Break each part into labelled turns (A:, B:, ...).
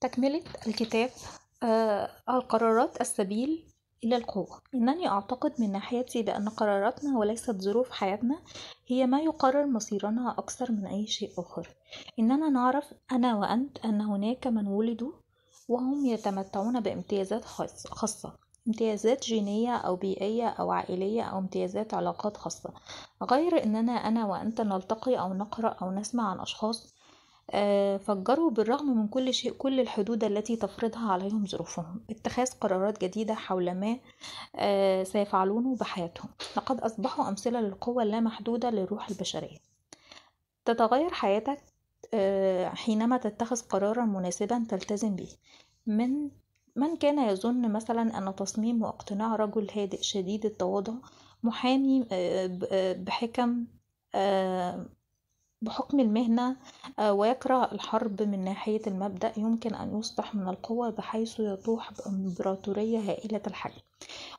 A: تكملة الكتاب آه القرارات السبيل إلى القوة إنني أعتقد من ناحيتي بأن قراراتنا وليست ظروف حياتنا هي ما يقرر مصيرنا أكثر من أي شيء آخر إننا نعرف أنا وأنت أن هناك من ولدوا وهم يتمتعون بامتيازات خاصة امتيازات جينية أو بيئية أو عائلية أو امتيازات علاقات خاصة غير أننا أنا وأنت نلتقي أو نقرأ أو نسمع عن أشخاص آه، فجروا بالرغم من كل شيء كل الحدود التي تفرضها عليهم ظروفهم اتخاذ قرارات جديدة حول ما آه، سيفعلونه بحياتهم لقد أصبحوا أمثلة للقوة اللامحدودة للروح البشرية تتغير حياتك آه، حينما تتخذ قرارا مناسبا تلتزم به من من كان يظن مثلا أن تصميم واقتناع رجل هادئ شديد التواضع محامي بحكم بحكم المهنة آه، ويكره الحرب من ناحية المبدأ يمكن أن يصبح من القوة بحيث يطوح بإمبراطورية هائلة الحجم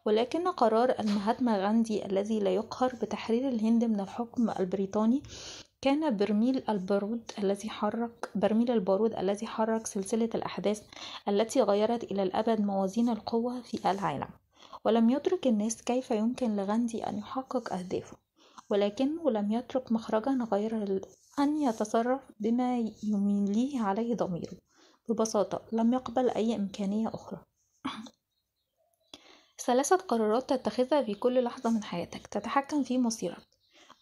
A: ولكن قرار المهاتما غاندي الذي لا يقهر بتحرير الهند من الحكم البريطاني كان برميل البارود الذي حرك برميل البارود الذي حرك سلسلة الأحداث التي غيرت إلى الأبد موازين القوة في العالم ولم يدرك الناس كيف يمكن لغاندي أن يحقق أهدافه ولكنه لم يترك مخرجا غير أن يتصرف بما يمليه عليه ضميره ببساطة لم يقبل أي إمكانية أخرى ثلاثة قرارات تتخذها في كل لحظة من حياتك تتحكم في مصيرك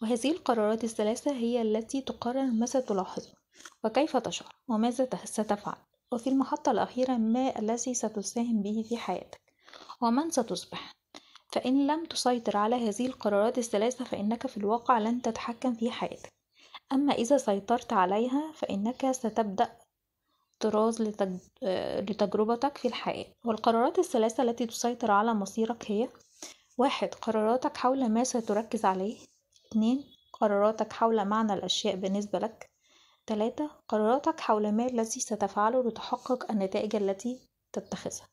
A: وهذه القرارات الثلاثة هي التي تقرر ما ستلاحظه وكيف تشعر وماذا ستفعل وفي المحطة الأخيرة ما الذي ستساهم به في حياتك ومن ستصبح فإن لم تسيطر على هذه القرارات الثلاثة فإنك في الواقع لن تتحكم في حياتك أما إذا سيطرت عليها فإنك ستبدأ طراز لتجربتك في الحياة والقرارات الثلاثة التي تسيطر على مصيرك هي واحد قراراتك حول ما ستركز عليه اتنين قراراتك حول معنى الأشياء بالنسبة لك تلاتة قراراتك حول ما الذي ستفعله لتحقق النتائج التي تتخذها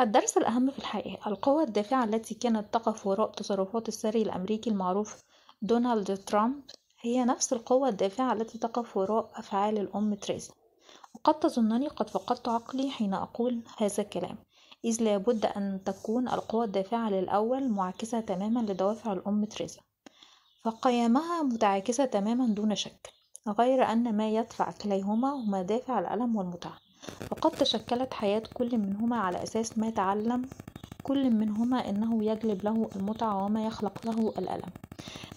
A: الدرس الأهم في الحقيقة القوة الدافعة التي كانت تقف وراء تصرفات السري الأمريكي المعروف دونالد ترامب هي نفس القوة الدافعة التي تقف وراء أفعال الأم تريزا وقد تظنني قد فقدت عقلي حين أقول هذا الكلام إذ لابد أن تكون القوى الدافعة للأول معاكسة تماما لدوافع الأم تريزا فقيمها متعاكسة تماما دون شك غير أن ما يدفع كليهما هما دافع الألم والمتعة وقد تشكلت حياة كل منهما على أساس ما تعلم كل منهما أنه يجلب له المتعة وما يخلق له الألم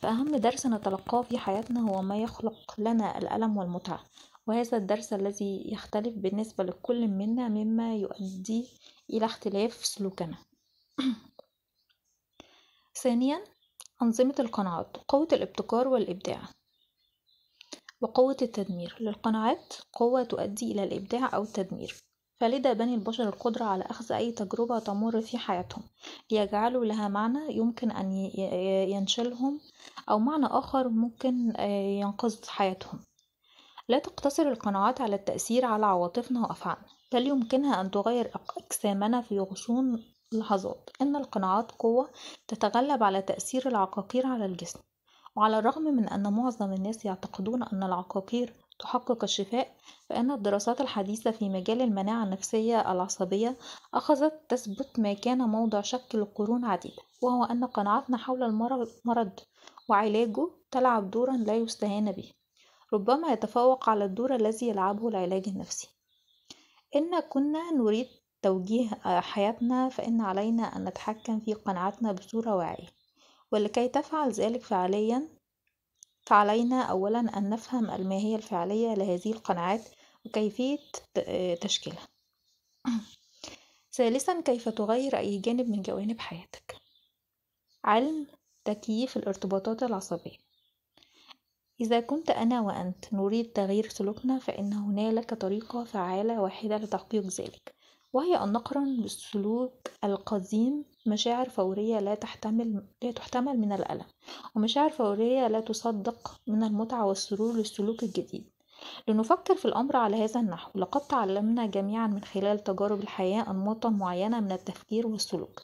A: فأهم درس نتلقاه في حياتنا هو ما يخلق لنا الألم والمتعة وهذا الدرس الذي يختلف بالنسبة لكل منا مما يؤدي إلى اختلاف سلوكنا ثانيا أنظمة القناعات قوة الابتكار والإبداع وقوة التدمير للقناعات قوة تؤدي إلى الإبداع أو التدمير فلذا بني البشر القدرة على أخذ أي تجربة تمر في حياتهم ليجعلوا لها معنى يمكن أن ينشلهم أو معنى آخر ممكن آه، ينقذ حياتهم لا تقتصر القناعات على التأثير على عواطفنا وأفعالنا بل يمكنها أن تغير أجسامنا في غصون لحظات إن القناعات قوة تتغلب على تأثير العقاقير على الجسم وعلى الرغم من أن معظم الناس يعتقدون أن العقاقير تحقق الشفاء فإن الدراسات الحديثة في مجال المناعة النفسية العصبية أخذت تثبت ما كان موضع شك لقرون عديدة وهو أن قناعتنا حول المرض وعلاجه تلعب دورا لا يستهان به ربما يتفوق على الدور الذي يلعبه العلاج النفسي إن كنا نريد توجيه حياتنا فإن علينا أن نتحكم في قناعتنا بصورة واعية ولكي تفعل ذلك فعليا فعلينا أولا أن نفهم الماهية الفعلية لهذه القناعات وكيفية تشكيلها ثالثا كيف تغير أي جانب من جوانب حياتك علم تكييف الارتباطات العصبية إذا كنت أنا وأنت نريد تغيير سلوكنا فإن هنالك طريقة فعالة واحدة لتحقيق ذلك وهي أن نقرن بالسلوك القديم مشاعر فورية لا تحتمل لا تحتمل من الألم ومشاعر فورية لا تصدق من المتعة والسرور للسلوك الجديد لنفكر في الأمر على هذا النحو لقد تعلمنا جميعا من خلال تجارب الحياة أنماطا معينة من التفكير والسلوك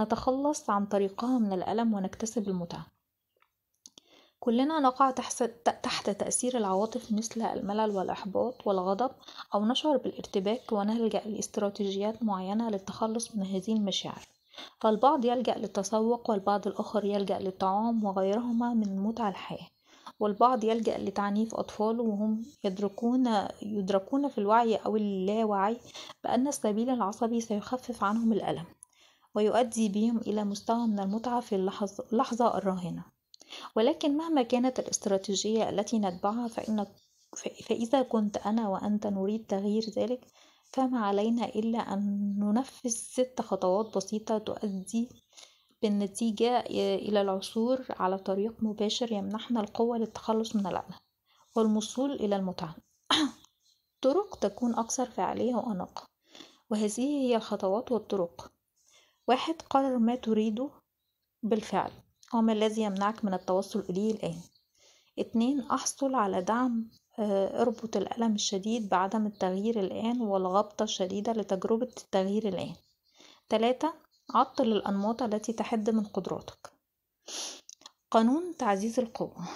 A: نتخلص عن طريقها من الألم ونكتسب المتعة كلنا نقع تحت تأثير العواطف مثل الملل والإحباط والغضب أو نشعر بالارتباك ونلجأ لاستراتيجيات معينة للتخلص من هذه المشاعر فالبعض يلجأ للتسوق والبعض الآخر يلجأ للطعام وغيرهما من متع الحياة والبعض يلجأ لتعنيف أطفاله وهم يدركون يدركون في الوعي أو اللاوعي بأن السبيل العصبي سيخفف عنهم الألم ويؤدي بهم إلى مستوى من المتعة في اللحظة الراهنة ولكن مهما كانت الاستراتيجية التي نتبعها فإن فإذا كنت أنا وأنت نريد تغيير ذلك فما علينا إلا أن ننفذ ست خطوات بسيطة تؤدي بالنتيجة آه، إلى العثور على طريق مباشر يمنحنا القوة للتخلص من الألم والوصول إلى المتعة طرق تكون أكثر فعالية وأناقة وهذه هي الخطوات والطرق واحد قرر ما تريده بالفعل وما الذي يمنعك من التوصل إليه الآن اتنين أحصل على دعم آه، اربط الألم الشديد بعدم التغيير الآن والغبطة الشديدة لتجربة التغيير الآن تلاتة عطل الأنماط التي تحد من قدراتك قانون تعزيز القوة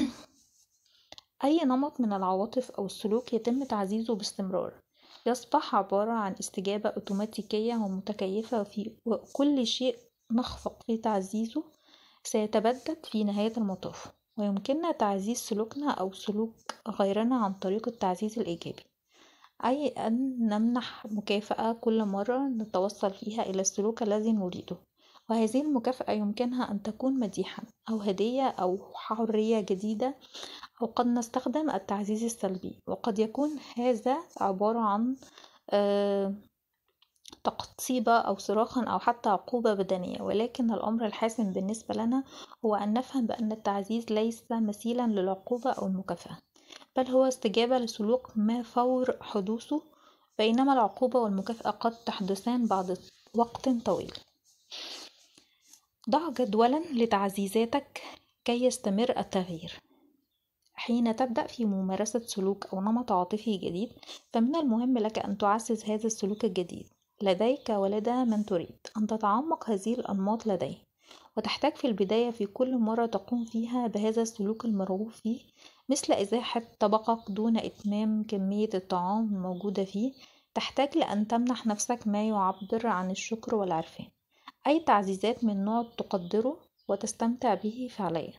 A: أي نمط من العواطف أو السلوك يتم تعزيزه باستمرار يصبح عبارة عن استجابة أوتوماتيكية ومتكيفة في وكل شيء نخفق في تعزيزه سيتبدد في نهاية المطاف ويمكننا تعزيز سلوكنا أو سلوك غيرنا عن طريق التعزيز الإيجابي أي أن نمنح مكافأة كل مرة نتوصل فيها إلى السلوك الذي نريده وهذه المكافأة يمكنها أن تكون مديحا أو هدية أو حرية جديدة أو قد نستخدم التعزيز السلبي وقد يكون هذا عبارة عن آه، تقصيبة أو صراخا أو حتى عقوبة بدنية ولكن الأمر الحاسم بالنسبة لنا هو أن نفهم بأن التعزيز ليس مثيلا للعقوبة أو المكافأة بل هو استجابة لسلوك ما فور حدوثه بينما العقوبة والمكافأة قد تحدثان بعد وقت طويل ضع جدولا لتعزيزاتك كي يستمر التغيير حين تبدأ في ممارسة سلوك أو نمط عاطفي جديد فمن المهم لك أن تعزز هذا السلوك الجديد لديك ولدى من تريد أن تتعمق هذه الأنماط لديه وتحتاج في البداية في كل مرة تقوم فيها بهذا السلوك المرغوب فيه مثل إزاحة طبقك دون إتمام كمية الطعام الموجودة فيه تحتاج لأن تمنح نفسك ما يعبر عن الشكر والعرفان أي تعزيزات من نوع تقدره وتستمتع به فعليا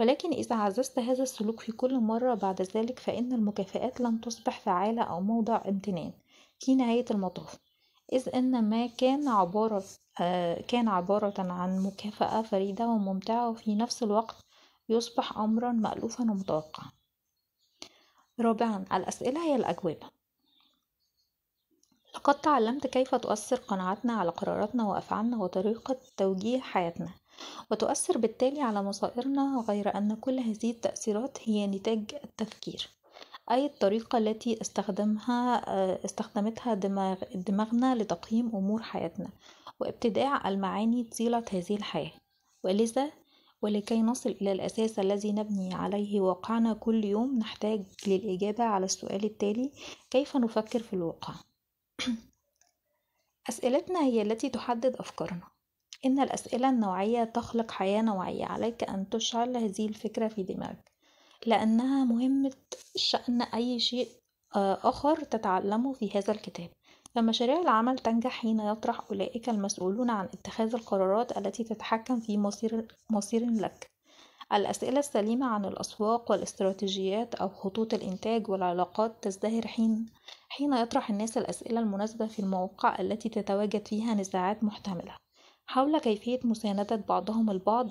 A: ولكن إذا عززت هذا السلوك في كل مرة بعد ذلك فإن المكافآت لن تصبح فعالة أو موضع امتنان في نهاية المطاف إذ أن ما كان عبارة آه، كان عبارة عن مكافأة فريدة وممتعة وفي نفس الوقت يصبح أمرا مألوفا ومتوقعا رابعا الأسئلة هي الأجوبة لقد تعلمت كيف تؤثر قناعاتنا على قراراتنا وأفعالنا وطريقة توجيه حياتنا وتؤثر بالتالي على مصائرنا غير أن كل هذه التأثيرات هي نتاج التفكير أي الطريقة التي استخدمها آه، استخدمتها دماغ دماغنا لتقييم أمور حياتنا وابتداع المعاني طيلة هذه الحياة ولذا ولكي نصل إلى الأساس الذي نبني عليه واقعنا كل يوم نحتاج للإجابة على السؤال التالي كيف نفكر في الواقع؟ أسئلتنا هي التي تحدد أفكارنا إن الأسئلة النوعية تخلق حياة نوعية عليك أن تشعل هذه الفكرة في دماغك لأنها مهمة شأن أي شيء آه، آخر تتعلمه في هذا الكتاب فمشاريع العمل تنجح حين يطرح أولئك المسؤولون عن اتخاذ القرارات التي تتحكم في مصير, مصير لك الأسئلة السليمة عن الأسواق والاستراتيجيات أو خطوط الإنتاج والعلاقات تزدهر حين حين يطرح الناس الأسئلة المناسبة في المواقع التي تتواجد فيها نزاعات محتملة حول كيفية مساندة بعضهم البعض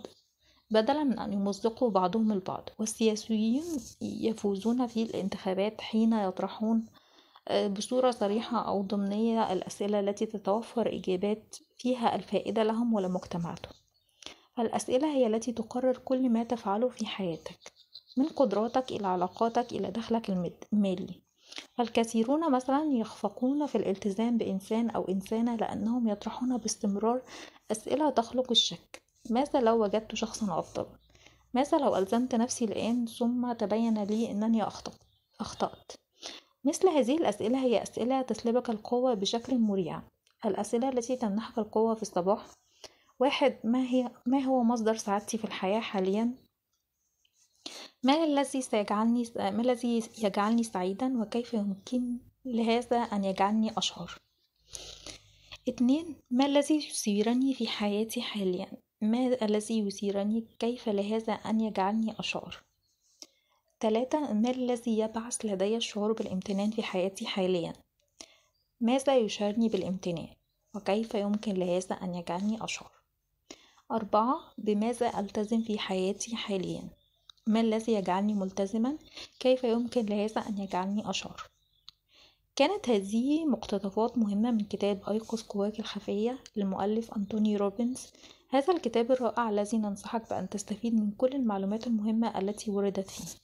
A: بدلا من أن يمزقوا بعضهم البعض والسياسيون يفوزون في الانتخابات حين يطرحون آه، بصورة صريحة أو ضمنية الأسئلة التي تتوفر إجابات فيها الفائدة لهم ولمجتمعاتهم فالأسئلة هي التي تقرر كل ما تفعله في حياتك من قدراتك إلى علاقاتك إلى دخلك المالي فالكثيرون مثلا يخفقون في الالتزام بإنسان أو إنسانة لأنهم يطرحون باستمرار أسئلة تخلق الشك ماذا لو وجدت شخصا أفضل ماذا لو ألزمت نفسي الآن ثم تبين لي أنني أخطأت أخطأت مثل هذه الأسئلة هي أسئلة تسلبك القوة بشكل مريع الأسئلة التي تمنحك القوة في الصباح واحد ما, هي ما هو مصدر سعادتي في الحياة حاليا ما الذي سيجعلني ما الذي يجعلني سعيدا وكيف يمكن لهذا أن يجعلني أشعر اتنين ما الذي يثيرني في حياتي حاليا ما الذي يثيرني كيف لهذا أن يجعلني أشعر ثلاثة ما الذي يبعث لدي الشعور بالامتنان في حياتي حاليا ماذا يشعرني بالامتنان وكيف يمكن لهذا أن يجعلني أشعر أربعة بماذا ألتزم في حياتي حاليا ما الذي يجعلني ملتزما كيف يمكن لهذا أن يجعلني أشعر كانت هذه مقتطفات مهمة من كتاب أيقظ قواك الخفية للمؤلف أنتوني روبنز هذا الكتاب الرائع الذي ننصحك بأن تستفيد من كل المعلومات المهمة التي وردت فيه